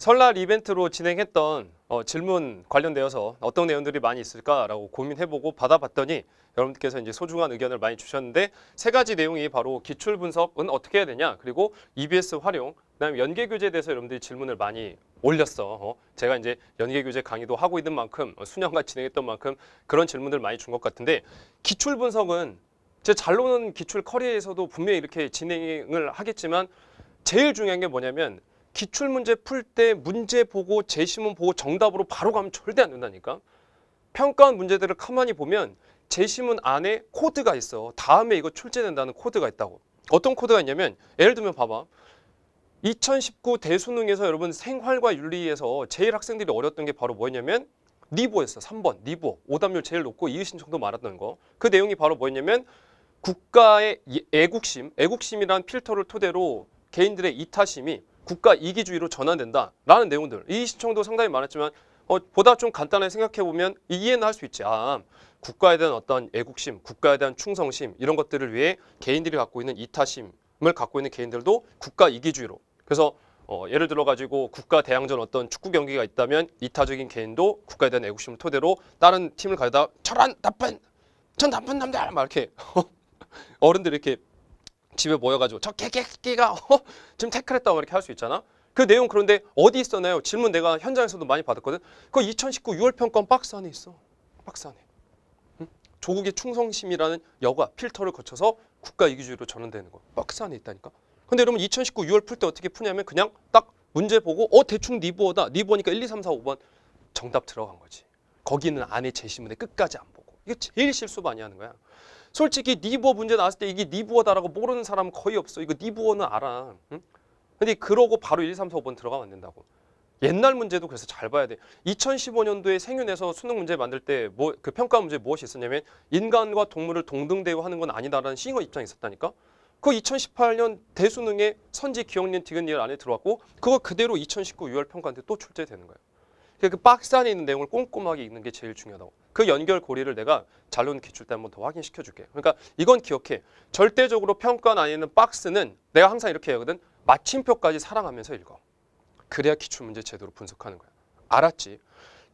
설날 이벤트로 진행했던 어, 질문 관련되어서 어떤 내용들이 많이 있을까라고 고민해보고 받아봤더니 여러분께서 이제 소중한 의견을 많이 주셨는데 세 가지 내용이 바로 기출 분석은 어떻게 해야 되냐 그리고 EBS 활용 그다음에 연계 교재에 대해서 여러분들이 질문을 많이 올렸어. 어, 제가 이제 연계 교재 강의도 하고 있는 만큼 어, 수년간 진행했던 만큼 그런 질문들 많이 준 것 같은데 기출 분석은 제 잘 노는 기출 커리에서도 분명히 이렇게 진행을 하겠지만 제일 중요한 게 뭐냐면 기출문제 풀 때 문제 보고 제시문 보고 정답으로 바로 가면 절대 안 된다니까. 평가원 문제들을 가만히 보면 제시문 안에 코드가 있어. 다음에 이거 출제된다는 코드가 있다고. 어떤 코드가 있냐면 예를 들면 봐봐. 2019 대수능에서 여러분 생활과 윤리에서 제일 학생들이 어렸던 게 바로 뭐였냐면 니보였어. 3번 니보. 오답률 제일 높고 이의신청도 많았던 거. 그 내용이 바로 뭐였냐면 국가의 예, 애국심, 애국심이란 필터를 토대로 개인들의 이타심이 국가 이기주의로 전환된다라는 내용들 이 시청도 상당히 많았지만 어, 보다 좀 간단하게 생각해보면 이해는 할 수 있지. 아, 국가에 대한 어떤 애국심, 국가에 대한 충성심 이런 것들을 위해 개인들이 갖고 있는 이타심을 갖고 있는 개인들도 국가 이기주의로 그래서 어, 예를 들어가지고 국가 대항전 어떤 축구 경기가 있다면 이타적인 개인도 국가에 대한 애국심을 토대로 다른 팀을 가져다 철한 나쁜 전 나쁜 남자 막 이렇게 어른들이 이렇게 집에 모여가지고 저 개개개가 어? 지금 태클했다고 이렇게 할 수 있잖아. 그 내용 그런데 어디 있었나요? 질문 내가 현장에서도 많이 받았거든. 그거 2019 6월 평가원 박스 안에 있어. 박스 안에. 응? 조국의 충성심이라는 여과 필터를 거쳐서 국가 이기주의로 전환되는 거. 박스 안에 있다니까. 근데 여러분 2019 6월 풀 때 어떻게 푸냐면 그냥 딱 문제 보고 어 대충 니보다 니보니까 1, 2, 3, 4, 5번 정답 들어간 거지. 거기는 안에 제시문에 끝까지 안 보고. 이게 제일 실수 많이 하는 거야. 솔직히 니부어 문제 나왔을 때 이게 니부어다라고 모르는 사람 거의 없어. 이거 니부어는 알아. 응? 근데 그러고 바로 1, 2, 3, 4번 들어가면 안 된다고. 옛날 문제도 그래서 잘 봐야 돼. 2015년도에 생윤에서 수능 문제 만들 때 뭐 그 평가 문제 무엇이 있었냐면 인간과 동물을 동등 대우하는 건 아니다라는 싱어 입장이 있었다니까. 그 2018년 대수능에 선지 기억년 디귿니얼 안에 들어왔고 그거 그대로 2019 6월 평가한테 또 출제되는 거예요. 그러니까 그 박스 안에 있는 내용을 꼼꼼하게 읽는 게 제일 중요하다고. 그 연결 고리를 내가 잘론 기출 때 한 번 더 확인시켜 줄게 그러니까 이건 기억해. 절대적으로 평가 나뉘는 박스는 내가 항상 이렇게 하거든. 마침표까지 사랑하면서 읽어. 그래야 기출문제 제대로 분석하는 거야. 알았지?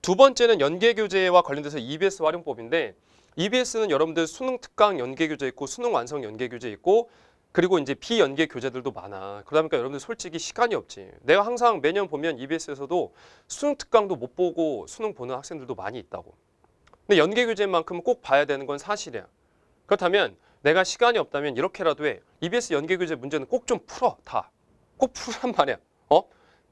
두 번째는 연계교재와 관련돼서 EBS 활용법인데 EBS는 여러분들 수능 특강 연계교재 있고 수능 완성 연계교재 있고 그리고 이제 비연계 교재들도 많아. 그러다 보니까 여러분들 솔직히 시간이 없지. 내가 항상 매년 보면 EBS에서도 수능 특강도 못 보고 수능 보는 학생들도 많이 있다고. 근데 연계 교재만큼꼭 봐야 되는 건 사실이야. 그렇다면 내가 시간이 없다면 이렇게라도 해. EBS 연계 교재 문제는 꼭 좀 풀어 다. 꼭 풀란 말이야. 어?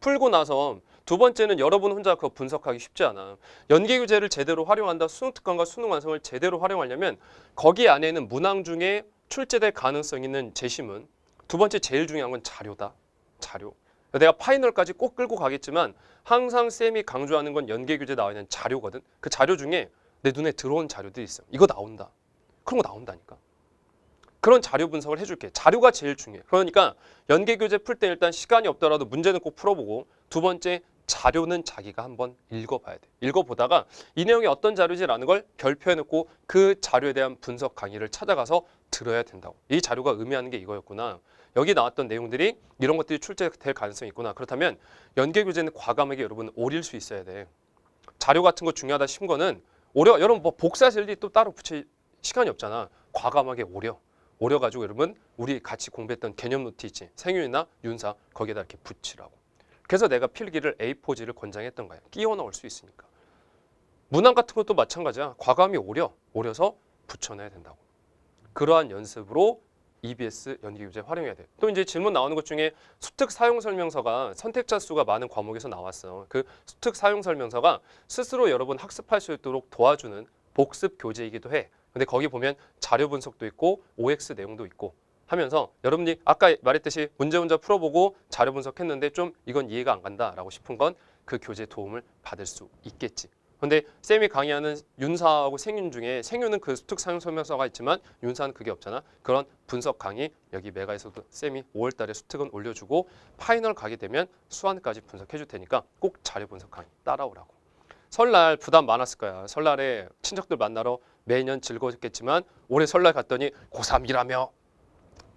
풀고 나서 두 번째는 여러분 혼자 그거 분석하기 쉽지 않아. 연계 교재를 제대로 활용한다. 수능 특강과 수능 완성을 제대로 활용하려면 거기 안에는 있 문항 중에 출제될 가능성 있는 재심은 두 번째 제일 중요한 건 자료다. 자료. 내가 파이널까지 꼭 끌고 가겠지만 항상 쌤이 강조하는 건 연계 교재 나와 있는 자료거든. 그 자료 중에 내 눈에 들어온 자료들이 있어요. 이거 나온다. 그런 거 나온다니까. 그런 자료 분석을 해줄게. 자료가 제일 중요해. 그러니까 연계교재 풀 때 일단 시간이 없더라도 문제는 꼭 풀어보고 두 번째 자료는 자기가 한번 읽어봐야 돼. 읽어보다가 이 내용이 어떤 자료지라는 걸결표해놓고그 자료에 대한 분석 강의를 찾아가서 들어야 된다고. 이 자료가 의미하는 게 이거였구나. 여기 나왔던 내용들이 이런 것들이 출제될 가능성이 있구나. 그렇다면 연계교재는 과감하게 여러분 오릴 수 있어야 돼. 자료 같은 거 중요하다 심거는 오려 여러분 뭐 복사 젤리 또 따로 붙일 시간이 없잖아. 과감하게 오려. 오려 가지고 여러분 우리 같이 공부했던 개념 노트 있지. 생윤이나 윤사 거기에다 이렇게 붙이라고. 그래서 내가 필기를 A4지를 권장했던 거야. 끼워 넣을 수 있으니까. 문항 같은 것도 마찬가지야. 과감히 오려. 오려서 붙여내야 된다고. 그러한 연습으로 EBS 연기 교재 활용해야 돼. 또 이제 질문 나오는 것 중에 수특 사용 설명서가 선택자 수가 많은 과목에서 나왔어. 요그 수특 사용 설명서가 스스로 여러분 학습할 수 있도록 도와주는 복습 교재이기도 해. 근데 거기 보면 자료 분석도 있고 OX 내용도 있고 하면서 여러분이 아까 말했듯이 문제 문제 풀어보고 자료 분석했는데 좀 이건 이해가 안 간다라고 싶은 건 그 교재 도움을 받을 수 있겠지. 근데 쌤이 강의하는 윤사하고 생윤 중에 생윤은 그 수특 사용 설명서가 있지만 윤사는 그게 없잖아. 그런 분석 강의 여기 메가에서도 쌤이 5월 달에 수특은 올려주고 파이널 가게 되면 수완까지 분석해 줄 테니까 꼭 자료 분석 강의 따라오라고. 설날 부담 많았을 거야. 설날에 친척들 만나러 매년 즐거웠겠지만 올해 설날 갔더니 고3이라며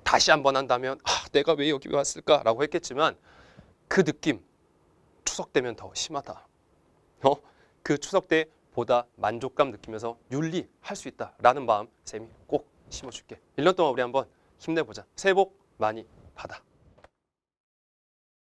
다시 한번 한다면 아, 내가 왜 여기 왔을까라고 했겠지만 그 느낌 추석 되면 더 심하다. 어? 그 추석 때 보다 만족감 느끼면서 윤리 할수 있다라는 마음 쌤이 꼭 심어줄게. 1년 동안 우리 한번 힘내보자. 새해 복 많이 받아.